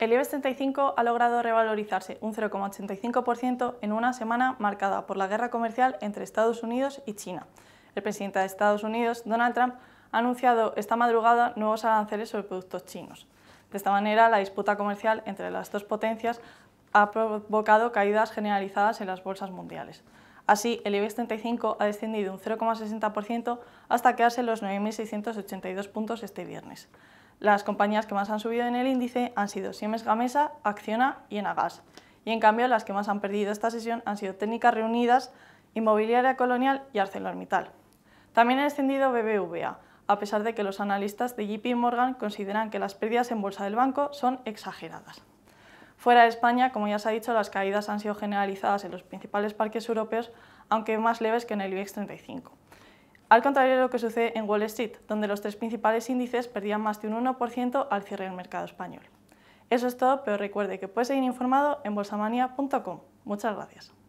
El IBEX 35 ha logrado revalorizarse un 0,85% en una semana marcada por la guerra comercial entre Estados Unidos y China. El presidente de Estados Unidos, Donald Trump, ha anunciado esta madrugada nuevos aranceles sobre productos chinos. De esta manera, la disputa comercial entre las dos potencias ha provocado caídas generalizadas en las bolsas mundiales. Así, el IBEX 35 ha descendido un 0,60% hasta quedarse en los 9.682 puntos este viernes. Las compañías que más han subido en el índice han sido Siemens Gamesa, Acciona y Enagas. Y en cambio, las que más han perdido esta sesión han sido Técnicas Reunidas, Inmobiliaria Colonial y ArcelorMittal. También ha descendido BBVA, a pesar de que los analistas de JP Morgan consideran que las pérdidas en bolsa del banco son exageradas. Fuera de España, como ya se ha dicho, las caídas han sido generalizadas en los principales parques europeos, aunque más leves que en el IBEX 35 al contrario de lo que sucede en Wall Street, donde los tres principales índices perdían más de un 1% al cierre del mercado español. Eso es todo, pero recuerde que puede seguir informado en bolsamania.com. Muchas gracias.